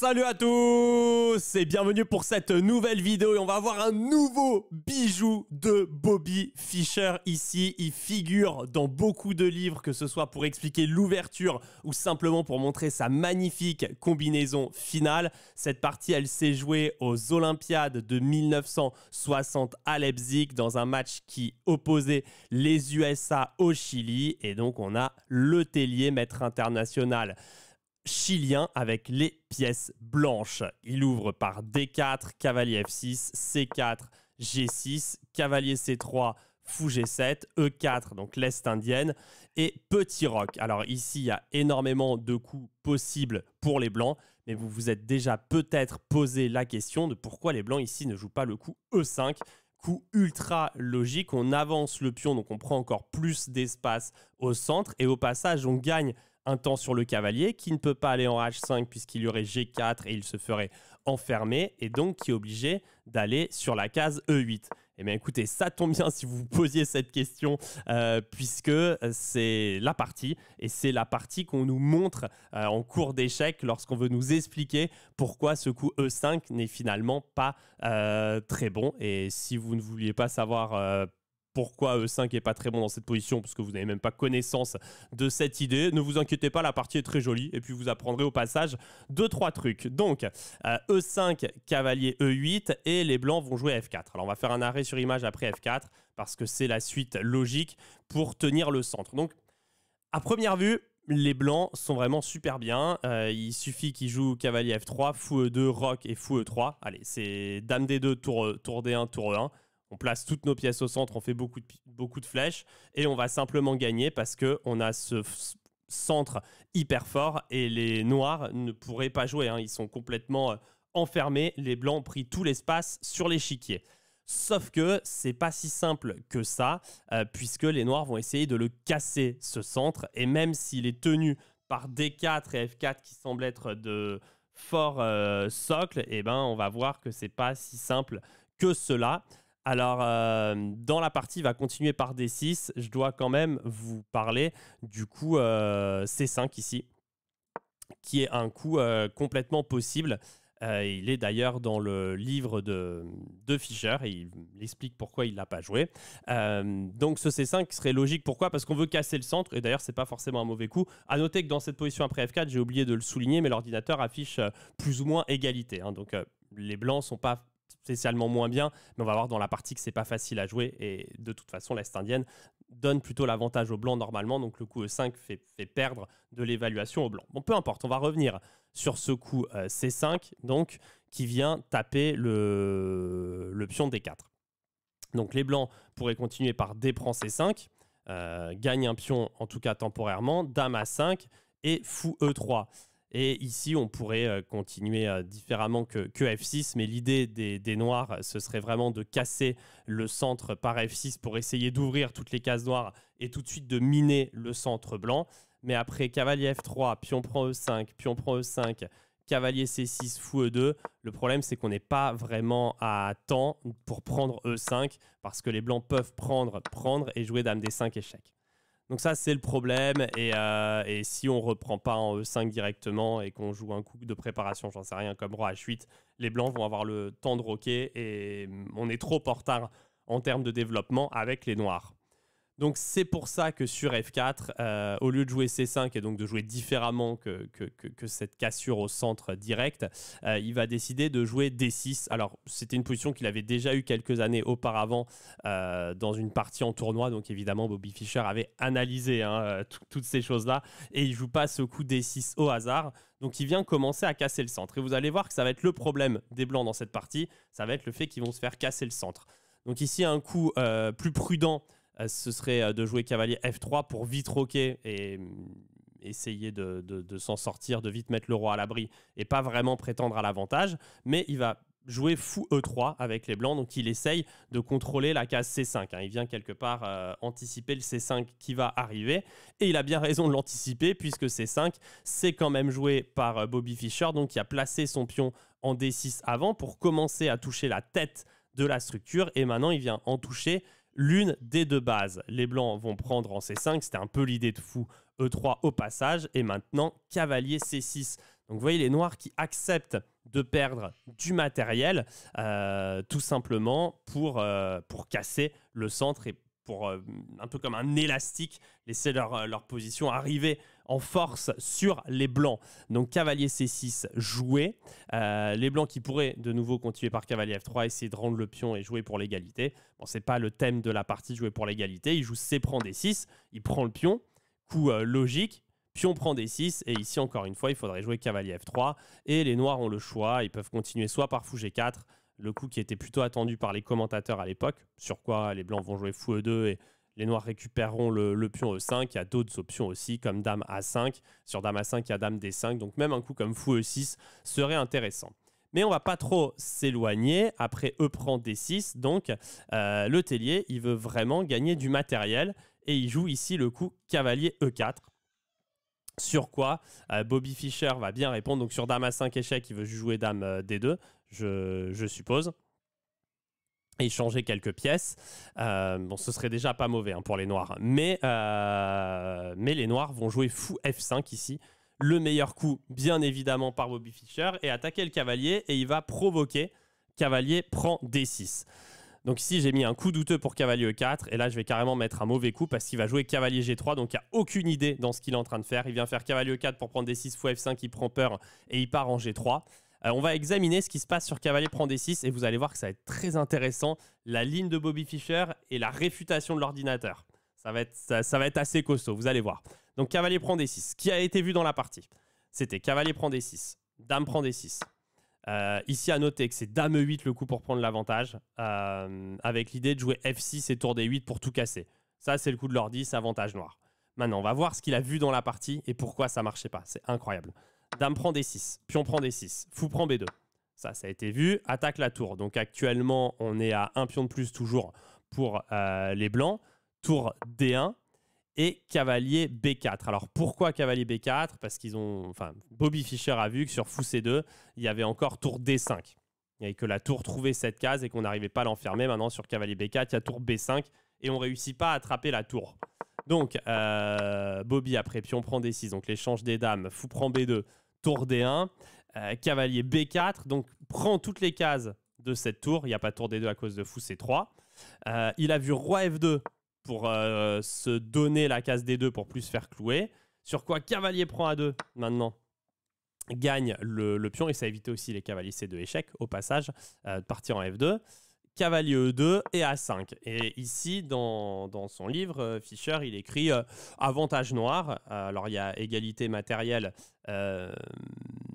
Salut à tous et bienvenue pour cette nouvelle vidéo et on va avoir un nouveau bijou de Bobby Fischer ici. Il figure dans beaucoup de livres que ce soit pour expliquer l'ouverture ou simplement pour montrer sa magnifique combinaison finale. Cette partie elle s'est jouée aux Olympiades de 1960 à Leipzig dans un match qui opposait les USA au Chili et donc on a le Tellier maître international chilien avec les pièces blanches. Il ouvre par D4, cavalier F6, C4, G6, cavalier C3, fou G7, E4, donc l'Est indienne, et petit roc. Alors ici, il y a énormément de coups possibles pour les blancs, mais vous vous êtes déjà peut-être posé la question de pourquoi les blancs ici ne jouent pas le coup E5 coup ultra logique. On avance le pion, donc on prend encore plus d'espace au centre. Et au passage, on gagne un temps sur le cavalier, qui ne peut pas aller en H5 puisqu'il y aurait G4 et il se ferait enfermer, et donc qui est obligé d'aller sur la case E8. Et eh bien écoutez, ça tombe bien si vous vous posiez cette question, euh, puisque euh, c'est la partie, et c'est la partie qu'on nous montre euh, en cours d'échec lorsqu'on veut nous expliquer pourquoi ce coup E5 n'est finalement pas très bon. Et si vous ne vouliez pas savoir pourquoi E5 euh, est pas très bon dans cette position, parce que vous n'avez même pas connaissance de cette idée. Ne vous inquiétez pas, la partie est très jolie, et puis vous apprendrez au passage 2-3 trucs. Donc, E5, euh, e cavalier E8, et les blancs vont jouer F4. Alors, on va faire un arrêt sur image après F4, parce que c'est la suite logique pour tenir le centre. Donc, à première vue, les blancs sont vraiment super bien. Euh, il suffit qu'ils jouent cavalier F3, fou E2, roc et fou E3. Allez, c'est dame D2, tour, tour D1, tour E1 on place toutes nos pièces au centre, on fait beaucoup de, flèches et on va simplement gagner parce qu'on a ce centre hyper fort et les noirs ne pourraient pas jouer. Hein. Ils sont complètement euh, enfermés. Les blancs ont pris tout l'espace sur l'échiquier. Sauf que c'est pas si simple que ça, euh, puisque les noirs vont essayer de le casser ce centre. Et même s'il est tenu par D4 et F4 qui semblent être de forts euh, socles, eh ben on va voir que c'est pas si simple que cela. Alors, euh, dans la partie va continuer par D6, je dois quand même vous parler du coup euh, C5 ici, qui est un coup euh, complètement possible. il est d'ailleurs dans le livre de, de Fischer et il explique pourquoi il ne l'a pas joué. donc ce C5 serait logique. Pourquoi Parce qu'on veut casser le centre et d'ailleurs ce n'est pas forcément un mauvais coup. À noter que dans cette position après F4, j'ai oublié de le souligner, mais l'ordinateur affiche plus ou moins égalité. Hein. donc les blancs ne sont pas spécialement moins bien, mais on va voir dans la partie que c'est pas facile à jouer et de toute façon l'Est indienne donne plutôt l'avantage aux blancs normalement, donc le coup E5 euh, fait, perdre de l'évaluation aux blancs. Bon, peu importe, on va revenir sur ce coup euh, C5, donc qui vient taper le, pion D4. Donc les blancs pourraient continuer par D prend C5, euh, gagne un pion en tout cas temporairement, dame A5 et fou E3. Et ici, on pourrait euh, continuer euh, différemment que, que F6, mais l'idée des, des, noirs, ce serait vraiment de casser le centre par F6 pour essayer d'ouvrir toutes les cases noires et tout de suite de miner le centre blanc. Mais après, cavalier F3, pion prend E5, pion prend E5, cavalier C6, fou E2. Le problème, c'est qu'on n'est pas vraiment à temps pour prendre E5, parce que les blancs peuvent prendre, prendre et jouer dame D5 échec. Donc ça, c'est le problème. Et, euh, si on reprend pas en E5 directement et qu'on joue un coup de préparation, j'en sais rien, comme Roi H8, les Blancs vont avoir le temps de roquer et on est trop en retard en termes de développement avec les Noirs. Donc c'est pour ça que sur F4, euh, au lieu de jouer C5 et donc de jouer différemment que, que, cette cassure au centre direct, euh, il va décider de jouer D6. Alors c'était une position qu'il avait déjà eu quelques années auparavant euh, dans une partie en tournoi, donc évidemment Bobby Fischer avait analysé hein, toutes ces choses-là, et il joue pas ce coup D6 au hasard. Donc il vient commencer à casser le centre. Et vous allez voir que ça va être le problème des Blancs dans cette partie, ça va être le fait qu'ils vont se faire casser le centre. Donc ici un coup plus prudent euh, ce serait euh, de jouer cavalier F3 pour vite roquer et mm, essayer de, s'en sortir, de vite mettre le roi à l'abri et pas vraiment prétendre à l'avantage. Mais il va jouer fou E3 avec les blancs, donc il essaye de contrôler la case C5. Hein. Il vient quelque part euh, anticiper le C5 qui va arriver, et il a bien raison de l'anticiper, puisque C5, c'est quand même joué par Bobby Fischer, donc il a placé son pion en D6 avant pour commencer à toucher la tête de la structure, et maintenant il vient en toucher l'une des deux bases. Les Blancs vont prendre en C5, c'était un peu l'idée de fou E3 au passage, et maintenant cavalier C6. Donc vous voyez les Noirs qui acceptent de perdre du matériel, euh, tout simplement pour, euh, pour casser le centre et pour, euh, un peu comme un élastique, laisser leur, leur position arriver en force sur les blancs. Donc cavalier C6 joué. Euh, les blancs qui pourraient de nouveau continuer par cavalier F3, essayer de rendre le pion et jouer pour l'égalité. Bon, c'est pas le thème de la partie jouer pour l'égalité. Il joue C prend D6, il prend le pion. Coup euh, logique, Pion prend des 6 et ici encore une fois, il faudrait jouer cavalier F3, et les noirs ont le choix, ils peuvent continuer soit par fou G4, le coup qui était plutôt attendu par les commentateurs à l'époque, sur quoi les blancs vont jouer fou E2 et les noirs récupéreront le, pion E5. Il y a d'autres options aussi, comme dame A5. Sur dame A5, il y a dame D5. Donc même un coup comme fou E6 serait intéressant. Mais on va pas trop s'éloigner. Après E prend D6, donc euh, le tellier, il veut vraiment gagner du matériel. Et il joue ici le coup cavalier E4. Sur quoi euh, Bobby Fischer va bien répondre. Donc sur dame A5 échec, il veut jouer dame euh, D2, je suppose changer quelques pièces. Euh, bon, ce serait déjà pas mauvais hein, pour les noirs. Mais, euh, mais les noirs vont jouer fou F5 ici. Le meilleur coup, bien évidemment, par Bobby Fischer, et attaquer le cavalier, et il va provoquer. Cavalier prend D6. Donc ici, j'ai mis un coup douteux pour cavalier E4, et là, je vais carrément mettre un mauvais coup parce qu'il va jouer cavalier G3, donc il n'y a aucune idée dans ce qu'il est en train de faire. Il vient faire cavalier E4 pour prendre D6 fou F5, il prend peur, et il part en G3. Euh, on va examiner ce qui se passe sur Cavalier prend des 6 et vous allez voir que ça va être très intéressant. La ligne de Bobby Fischer et la réfutation de l'ordinateur. Ça, va être, ça, va être assez costaud, vous allez voir. Donc Cavalier prend des 6. Qui a été vu dans la partie C'était Cavalier prend des 6. Dame prend des 6. Euh, ici, à noter que c'est Dame 8 le coup pour prendre l'avantage, euh, avec l'idée de jouer F6 et tour d 8 pour tout casser. Ça, c'est le coup de l'ordi, avantage noir. Maintenant, on va voir ce qu'il a vu dans la partie et pourquoi ça marchait pas. C'est incroyable. Dame prend D6, pion prend D6, fou prend B2. Ça, ça a été vu. Attaque la tour. Donc actuellement, on est à un pion de plus toujours pour euh, les blancs. Tour D1 et cavalier B4. Alors pourquoi cavalier B4 Parce qu'ils ont. Enfin, Bobby Fischer a vu que sur fou C2, il y avait encore tour D5. Et que la tour trouvait cette case et qu'on n'arrivait pas à l'enfermer. Maintenant, sur cavalier B4, il y a tour B5 et on ne réussit pas à attraper la tour. Donc, euh, Bobby après pion prend D6, donc l'échange des dames, fou prend B2, tour D1, euh, cavalier B4, donc prend toutes les cases de cette tour, il n'y a pas tour D2 à cause de fou, c 3. Euh, il a vu roi F2 pour se donner la case D2 pour plus faire clouer, sur quoi cavalier prend A2 maintenant gagne le, pion et ça évite aussi les cavaliers C2 échecs au passage de partir en F2 cavalier E2 et A5. Et ici, dans, dans son livre, euh, Fischer, il écrit euh, avantage noir. Euh, alors, il y a égalité matérielle,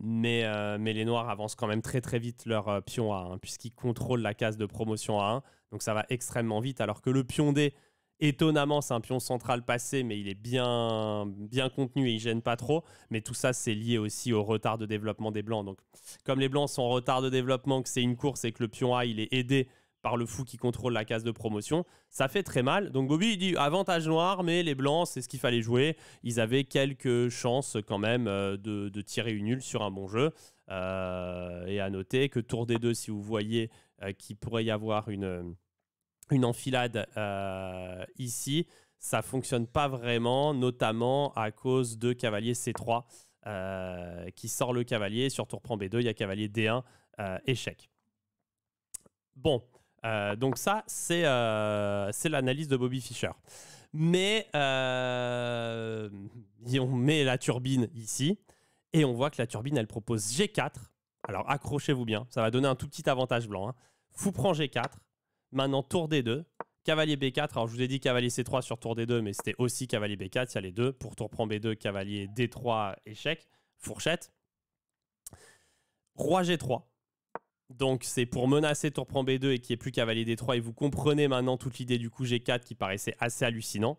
mais, mais les noirs avancent quand même très très vite leur pion A1, hein, puisqu'ils contrôlent la case de promotion A1. Donc, ça va extrêmement vite, alors que le pion D, étonnamment, c'est un pion central passé, mais il est bien, bien contenu et il gêne pas trop. Mais tout ça, c'est lié aussi au retard de développement des blancs. Donc, comme les blancs sont en retard de développement, que c'est une course et que le pion A, il est aidé par le fou qui contrôle la case de promotion. Ça fait très mal. Donc Bobby dit avantage noir, mais les blancs, c'est ce qu'il fallait jouer. Ils avaient quelques chances quand même euh, de, tirer une nulle sur un bon jeu. Euh, et à noter que tour des deux, si vous voyez euh, qu'il pourrait y avoir une, une enfilade ici, ça fonctionne pas vraiment, notamment à cause de cavalier C3 qui sort le cavalier. Sur tour prend B2, il y a cavalier D1, échec. Bon, euh, donc ça, euh, c'est l'analyse de Bobby Fischer. Mais euh, on met la turbine ici, et on voit que la turbine, elle propose G4. Alors accrochez-vous bien, ça va donner un tout petit avantage blanc. Fou prend G4, maintenant tour D2, cavalier B4. Alors je vous ai dit cavalier C3 sur tour D2, mais c'était aussi cavalier B4, il y a les deux. Pour tour prend B2, cavalier D3, échec, fourchette. Roi G3, donc c'est pour menacer tour prend B2 et qui est plus cavalier D3. Et vous comprenez maintenant toute l'idée du coup G4 qui paraissait assez hallucinant.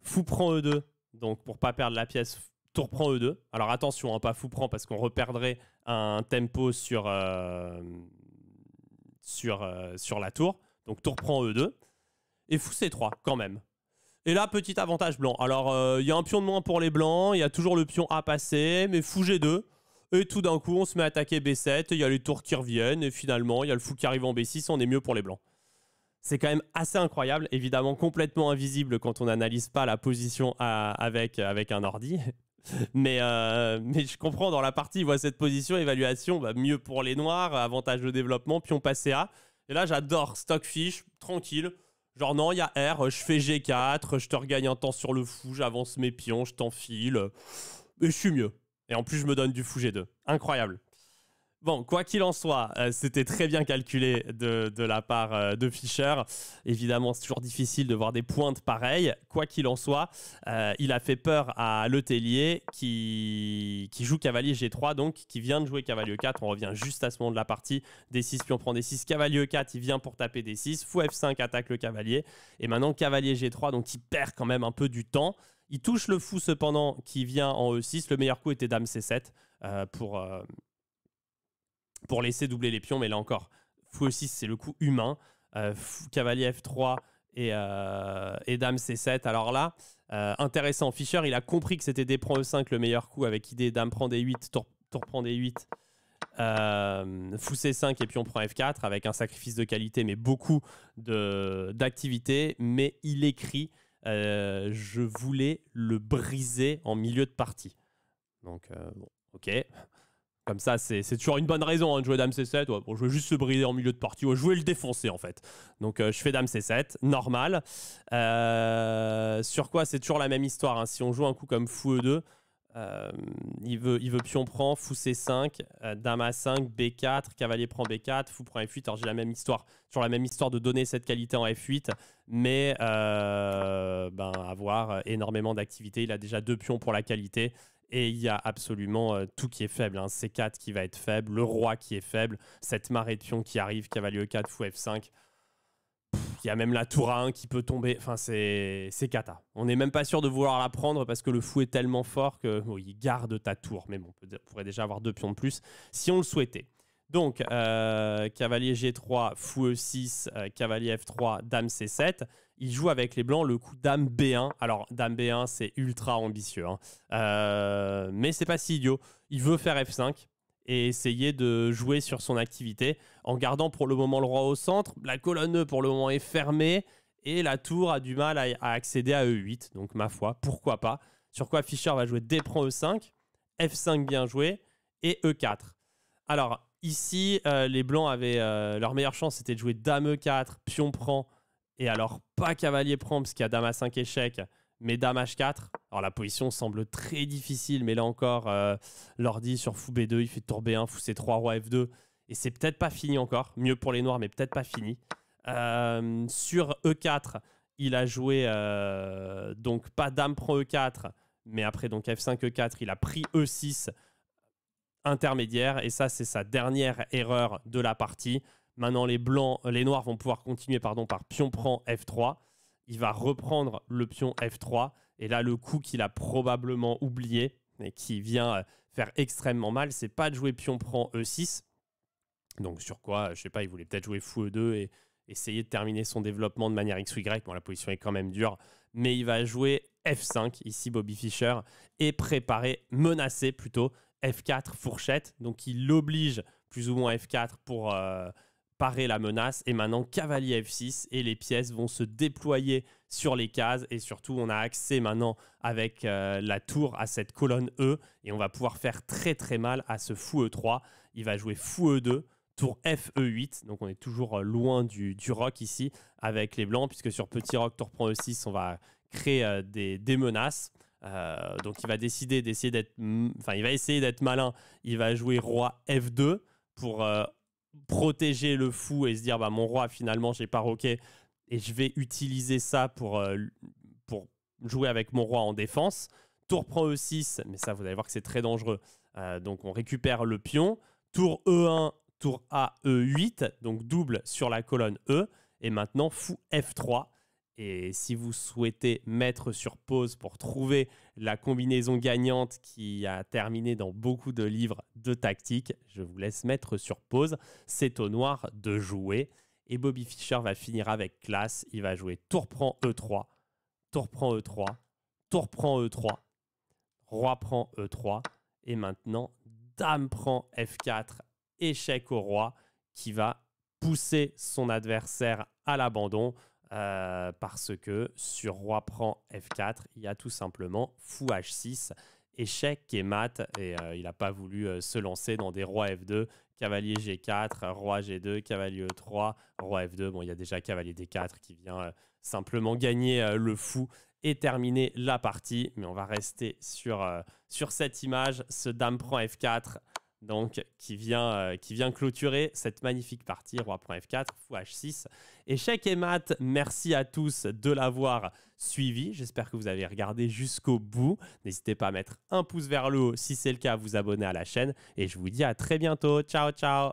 Fou prend E2. Donc pour pas perdre la pièce, tour prend E2. Alors attention, hein, pas fou prend parce qu'on reperdrait un tempo sur, euh, euh, sur, la tour. Donc tour prend E2. Et fou C3 quand même. Et là, petit avantage blanc. Alors, euh, il y a un pion de moins pour les blancs, il y a toujours le pion A passer. mais fou G2. Et tout d'un coup, on se met à attaquer B7, il y a les tours qui reviennent, et finalement, il y a le fou qui arrive en B6, on est mieux pour les blancs. C'est quand même assez incroyable, évidemment complètement invisible quand on n'analyse pas la position avec, avec un ordi. mais, euh, mais je comprends, dans la partie, il voit cette position, évaluation, bah, mieux pour les noirs, avantage de développement, pion passé A. Et là, j'adore Stockfish, tranquille. Genre, non, il y a R, je fais G4, je te regagne un temps sur le fou, j'avance mes pions, je t'enfile, et je suis mieux. Et en plus, je me donne du fou G2. Incroyable. Bon, quoi qu'il en soit, euh, c'était très bien calculé de, la part euh, de Fischer. Évidemment, c'est toujours difficile de voir des pointes pareilles. Quoi qu'il en soit, euh, il a fait peur à Letellier qui, qui joue cavalier G3, donc qui vient de jouer cavalier E4. On revient juste à ce moment de la partie. D6, puis on prend D6. Cavalier E4, il vient pour taper D6. Fou F5 attaque le cavalier. Et maintenant, cavalier G3, donc il perd quand même un peu du temps. Il touche le fou cependant qui vient en E6. Le meilleur coup était Dame C7 euh, pour, euh, pour laisser doubler les pions. Mais là encore, fou E6, c'est le coup humain. Euh, fou, cavalier F3 et, Dame C7. Alors là, intéressant, Fischer, il a compris que c'était D prend E5 le meilleur coup avec idée Dame prend D8, tour, prend D8. fou C5 et pion prend F4 avec un sacrifice de qualité, mais beaucoup d'activité. Mais il écrit euh, je voulais le briser en milieu de partie. Donc, euh, ok. Comme ça, c'est toujours une bonne raison hein, de jouer Dame C7. je veux juste se briser en milieu de partie. je voulais le défoncer, en fait. Donc, euh, je fais Dame C7, normal. sur quoi C'est toujours la même histoire. Hein. Si on joue un coup comme Fou E2, euh, il, veut, il veut pion prend, fou C5, dame A5, B4, cavalier prend B4, fou prend F8. Alors j'ai la même histoire, sur la même histoire de donner cette qualité en F8, mais euh, ben, avoir euh, énormément d'activité. Il a déjà deux pions pour la qualité et il y a absolument tout qui est faible. Hein. C4 qui va être faible, le roi qui est faible, cette marée de pions qui arrive, cavalier E4, fou F5. Il y a même la tour a 1 qui peut tomber. Enfin, c'est cata. On n'est même pas sûr de vouloir la prendre parce que le fou est tellement fort que oh, il garde ta tour. Mais bon, on pourrait déjà avoir deux pions de plus si on le souhaitait. Donc, euh, cavalier G3, fou E6, euh, cavalier F3, dame C7. Il joue avec les blancs le coup dame B1. Alors, dame B1, c'est ultra ambitieux. Hein. Euh, mais c'est pas si idiot. Il veut faire F5 et essayer de jouer sur son activité en gardant pour le moment le roi au centre. La colonne E pour le moment est fermée et la tour a du mal à, accéder à E8. Donc ma foi, pourquoi pas. Sur quoi Fischer va jouer D-prend E5, F5 bien joué et E4. Alors ici, euh, les blancs avaient euh, leur meilleure chance, c'était de jouer Dame E4, Pion prend et alors pas Cavalier prend parce qu'il y a Dame A5 échec, mais Dame H4. Alors la position semble très difficile, mais là encore, euh, l'ordi sur fou B2, il fait tour B1, fou C3, roi F2. Et c'est peut-être pas fini encore. Mieux pour les noirs, mais peut-être pas fini. Euh, sur E4, il a joué euh, donc pas dame prend E4, mais après donc F5, E4, il a pris E6 intermédiaire. Et ça, c'est sa dernière erreur de la partie. Maintenant, les blancs, les noirs vont pouvoir continuer pardon, par pion prend F3. Il va reprendre le pion F3 et là, le coup qu'il a probablement oublié et qui vient euh, faire extrêmement mal, c'est pas de jouer pion prend E6. Donc sur quoi, euh, je sais pas, il voulait peut-être jouer fou E2 et essayer de terminer son développement de manière X Y. Bon, la position est quand même dure, mais il va jouer F5, ici Bobby Fischer, et préparer, menacer plutôt, F4 fourchette. Donc il l'oblige plus ou moins F4 pour... Euh, parer la menace. Et maintenant, cavalier F6 et les pièces vont se déployer sur les cases. Et surtout, on a accès maintenant avec euh, la tour à cette colonne E. Et on va pouvoir faire très très mal à ce fou E3. Il va jouer fou E2 tour FE8, donc on est toujours euh, loin du, du rock ici avec les blancs, puisque sur petit rock, tour prend E6, on va créer euh, des, des, menaces. donc il va décider d'essayer d'être, enfin il va essayer d'être malin. Il va jouer roi F2 pour protéger le fou et se dire bah mon roi finalement j'ai pas roqué et je vais utiliser ça pour, euh, pour jouer avec mon roi en défense. Tour prend E6, mais ça vous allez voir que c'est très dangereux. Euh, donc on récupère le pion. Tour E1, tour A, E8, donc double sur la colonne E. Et maintenant fou F3. Et si vous souhaitez mettre sur pause pour trouver la combinaison gagnante qui a terminé dans beaucoup de livres de tactique, je vous laisse mettre sur pause. C'est au noir de jouer. Et Bobby Fischer va finir avec classe. Il va jouer tour prend E3, tour prend E3, tour prend E3, roi prend E3. Et maintenant, dame prend F4, échec au roi qui va pousser son adversaire à l'abandon. Euh, parce que sur roi prend f4, il y a tout simplement fou h6, échec et mat, et euh, il n'a pas voulu euh, se lancer dans des rois f2, cavalier g4, roi g2, cavalier e3, roi f2. Bon, il y a déjà cavalier d4 qui vient simplement gagner le fou et terminer la partie, mais on va rester sur, sur cette image, ce dame prend f4, donc qui vient, euh, qui vient clôturer cette magnifique partie, f 4 fou h6. Échec et mat, merci à tous de l'avoir suivi. J'espère que vous avez regardé jusqu'au bout. N'hésitez pas à mettre un pouce vers le haut si c'est le cas, vous abonner à la chaîne. Et je vous dis à très bientôt. Ciao, ciao